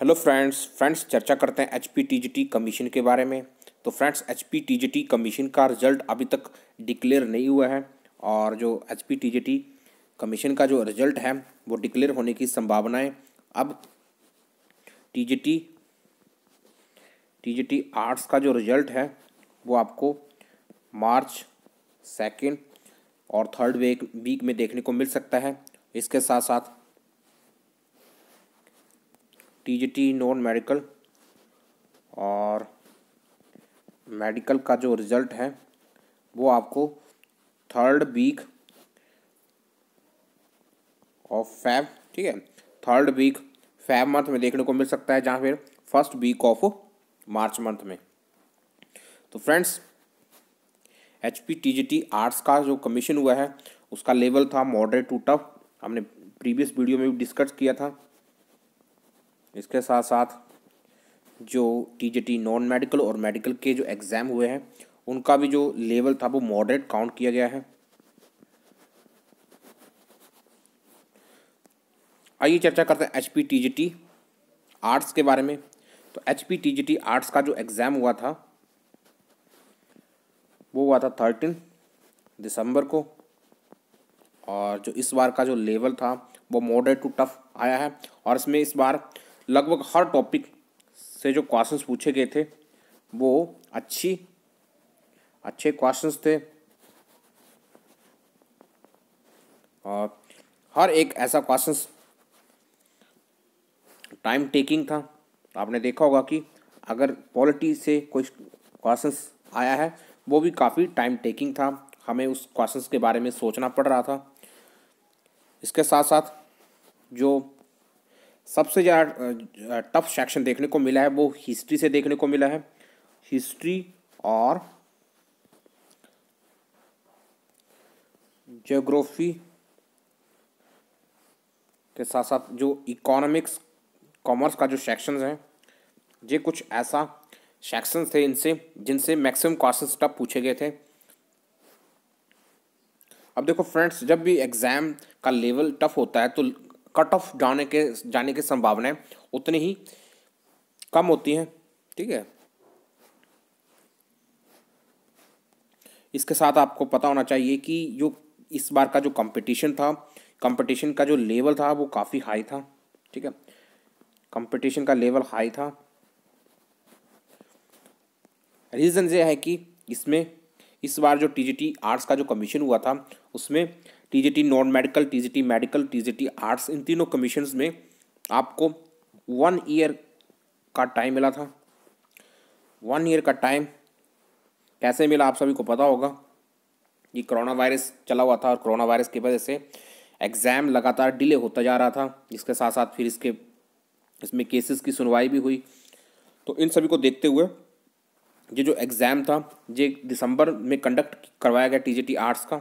hello friends friends चर्चा करते हैं एच पी कमीशन के बारे में तो फ्रेंड्स एच पी कमीशन का रिजल्ट अभी तक डिक्लेयर नहीं हुआ है और जो एच पी कमीशन का जो रिजल्ट है वो डिक्लेयर होने की संभावनाएं अब T G T T G T arts का जो रिजल्ट है वो आपको मार्च सेकेंड और थर्ड वीक वीक में देखने को मिल सकता है इसके साथ साथ टीजीटी नॉन मेडिकल और मेडिकल का जो रिज़ल्ट है वो आपको थर्ड वीक ऑफ फैब ठीक है थर्ड वीक फैब मंथ में देखने को मिल सकता है जहाँ फिर first week of March month में तो friends H P T G T arts का जो कमीशन हुआ है उसका लेवल था मॉडरेट टू टफ हमने प्रीवियस वीडियो में भी डिस्कस किया था इसके साथ साथ जो टीजेटी नॉन मेडिकल और मेडिकल के जो एग्ज़ाम हुए हैं उनका भी जो लेवल था वो मॉडरेट काउंट किया गया है आइए चर्चा करते हैं H P T G T arts के बारे में तो H P T G T arts का जो एग्ज़ाम हुआ था वो हुआ था थर्टीन दिसंबर को और जो इस बार का जो लेवल था वो मॉडरेट टू टफ आया है और इसमें इस बार लगभग हर टॉपिक से जो क्वेश्चंस पूछे गए थे वो अच्छी अच्छे क्वेश्चंस थे और हर एक ऐसा क्वेश्चंस टाइम टेकिंग था आपने देखा होगा कि अगर पॉलिटी से कोई क्वेश्चंस आया है वो भी काफ़ी टाइम टेकिंग था हमें उस क्वेश्चंस के बारे में सोचना पड़ रहा था इसके साथ साथ जो सबसे ज़्यादा टफ सेक्शन देखने को मिला है वो हिस्ट्री से देखने को मिला है हिस्ट्री और जोग्राफी के साथ साथ जो इकोनॉमिक्स कॉमर्स का जो सेक्शंस हैं ये कुछ ऐसा सेक्शन थे इनसे जिनसे मैक्सिमम क्वेश्चन टफ पूछे गए थे अब देखो फ्रेंड्स जब भी एग्ज़ाम का लेवल टफ होता है तो कट ऑफ जाने के जाने की संभावनाएं उतनी ही कम होती हैं ठीक है इसके साथ आपको पता होना चाहिए कि जो इस बार का जो कंपटीशन था कंपटीशन का जो लेवल था वो काफ़ी हाई था ठीक है कंपटीशन का लेवल हाई था रीज़न ये है कि इसमें इस बार जो टी टी आर्ट्स का जो कमीशन हुआ था उसमें T G T non medical T G T medical T G T arts इन तीनों कमीशन में आपको वन ईयर का टाइम मिला था वन ईयर का टाइम कैसे मिला आप सभी को पता होगा कि कोरोना वायरस चला हुआ था और कोरोना वायरस की वजह से एग्ज़ाम लगातार डिले होता जा रहा था इसके साथ साथ फिर इसके इसमें केसेस की सुनवाई भी हुई तो इन सभी को देखते हुए ये जो एग्ज़ाम था ये दिसंबर में कंडक्ट करवाया गया टीजीटी आर्ट्स का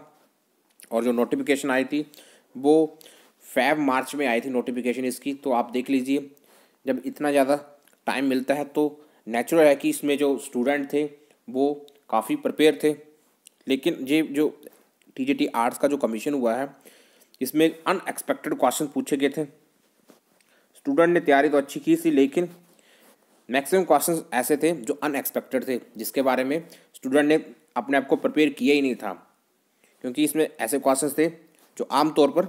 और जो नोटिफिकेशन आई थी वो फैब मार्च में आई थी नोटिफिकेशन इसकी तो आप देख लीजिए जब इतना ज़्यादा टाइम मिलता है तो नेचुरल है कि इसमें जो स्टूडेंट थे वो काफ़ी प्रिपेयर थे लेकिन ये जो टी जी टी आर्ट्स का जो कमीशन हुआ है इसमें अनएक्सपेक्टेड क्वेश्चन पूछे गए थे स्टूडेंट ने तैयारी तो अच्छी की थी लेकिन मैक्सिमम क्वेश्चन ऐसे थे जो अनएक्सपेक्टेड थे जिसके बारे में स्टूडेंट ने अपने आप को प्रिपेयर किया ही नहीं था क्योंकि इसमें ऐसे क्वेश्चन थे जो आमतौर पर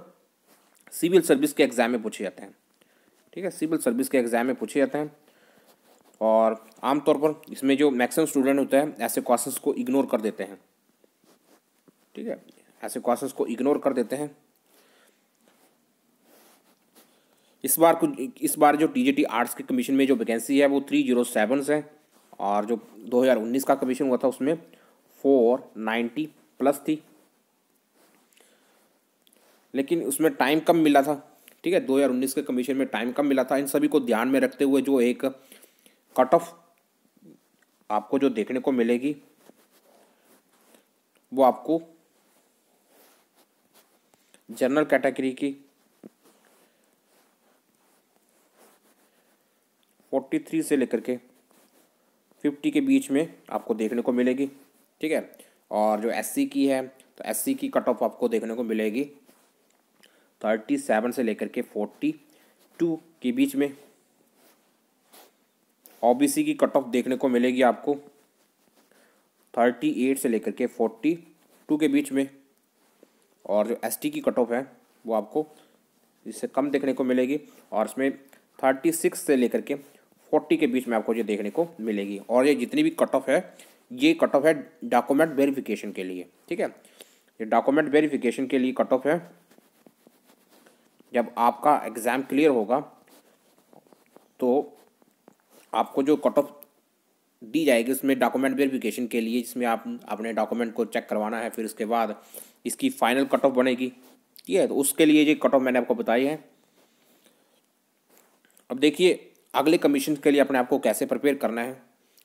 सिविल सर्विस के एग्ज़ाम में पूछे जाते हैं ठीक है सिविल सर्विस के एग्ज़ाम में पूछे जाते हैं और आमतौर पर इसमें जो मैक्सिमम स्टूडेंट होता है ऐसे क्वेश्चन को इग्नोर कर देते हैं ठीक है ऐसे क्वेश्चन को इग्नोर कर देते हैं इस बार कुछ इस बार जो टी आर्ट्स के कमीशन में जो वैकेंसी है वो थ्री जीरो सेवन है और जो दो हजार उन्नीस का कमीशन हुआ था उसमें फोर नाइन्टी प्लस थी लेकिन उसमें टाइम कम मिला था ठीक है दो हजार उन्नीस के कमीशन में टाइम कम मिला था इन सभी को ध्यान में रखते हुए जो एक कट ऑफ आपको जो देखने को मिलेगी वो आपको जनरल कैटेगरी की फोर्टी थ्री से लेकर के फिफ्टी के बीच में आपको देखने को मिलेगी ठीक है और जो एस की है तो एस की कट ऑफ आपको देखने को मिलेगी थर्टी सेवन से लेकर के फोर्टी टू के बीच में ओ की कट ऑफ देखने को मिलेगी आपको थर्टी एट से लेकर के फोर्टी टू के बीच में और जो एस की कट ऑफ है वो आपको इससे कम देखने को मिलेगी और इसमें थर्टी सिक्स से लेकर के फोर्टी के बीच में आपको ये देखने को मिलेगी और ये जितनी भी कट ऑफ है ये कट ऑफ है डॉक्यूमेंट वेरिफिकेशन के लिए ठीक है ये डॉक्यूमेंट वेरिफिकेशन के लिए कट ऑफ है जब आपका एग्ज़ाम क्लियर होगा तो आपको जो कट ऑफ दी जाएगी उसमें डॉक्यूमेंट वेरिफिकेशन के लिए जिसमें आप अपने डॉक्यूमेंट को चेक करवाना है फिर उसके बाद इसकी फाइनल कट ऑफ बनेगी ठीक है तो उसके लिए ये कट ऑफ मैंने आपको बताई है अब देखिए अगले कमीशन के लिए अपने आप को कैसे प्रिपेयर करना है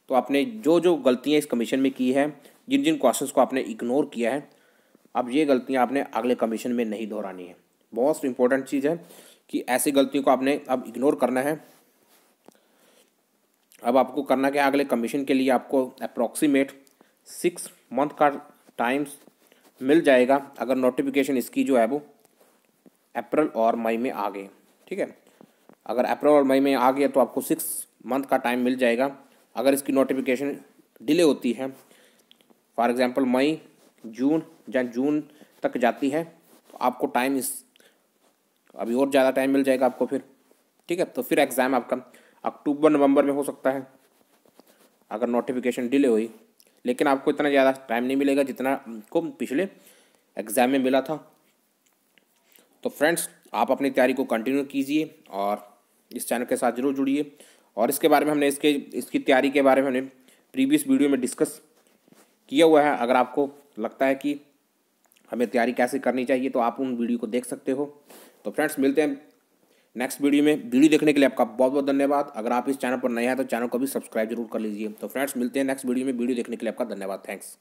तो आपने जो जो गलतियाँ इस कमीशन में की है जिन जिन क्वेश्चन को आपने इग्नोर किया है अब ये गलतियाँ आपने अगले कमीशन में नहीं दोहरानी है बहुत इंपॉर्टेंट चीज़ है कि ऐसी गलतियों को आपने अब इग्नोर करना है अब आपको करना क्या अगले कमीशन के लिए आपको अप्रॉक्सीमेट सिक्स मंथ का टाइम्स मिल जाएगा अगर नोटिफिकेशन इसकी जो है वो अप्रैल और मई में आ गए ठीक है अगर अप्रैल और मई में आ गया तो आपको सिक्स मंथ का टाइम मिल जाएगा अगर इसकी नोटिफिकेशन डिले होती है फॉर एग्ज़ाम्पल मई जून या जून तक जाती है तो आपको टाइम इस अभी और ज़्यादा टाइम मिल जाएगा आपको फिर ठीक है तो फिर एग्ज़ाम आपका अक्टूबर नवंबर में हो सकता है अगर नोटिफिकेशन डिले हुई लेकिन आपको इतना ज़्यादा टाइम नहीं मिलेगा जितना आपको पिछले एग्ज़ाम में मिला था तो फ्रेंड्स आप अपनी तैयारी को कंटिन्यू कीजिए और इस चैनल के साथ जरूर जुड़िए और इसके बारे में हमने इसके इसकी तैयारी के बारे में हमने प्रीवियस वीडियो में डिस्कस किया हुआ है अगर आपको लगता है कि हमें तैयारी कैसे करनी चाहिए तो आप उन वीडियो को देख सकते हो तो फ्रेंड्स मिलते हैं नेक्स्ट वीडियो में वीडियो देखने के लिए आपका बहुत बहुत धन्यवाद अगर आप इस चैनल पर नए हैं तो चैनल को भी सब्सक्राइब जरूर कर लीजिए तो फ्रेंड्स मिलते हैं नेक्स्ट वीडियो में वीडियो देखने के लिए आपका धन्यवाद थैंक्स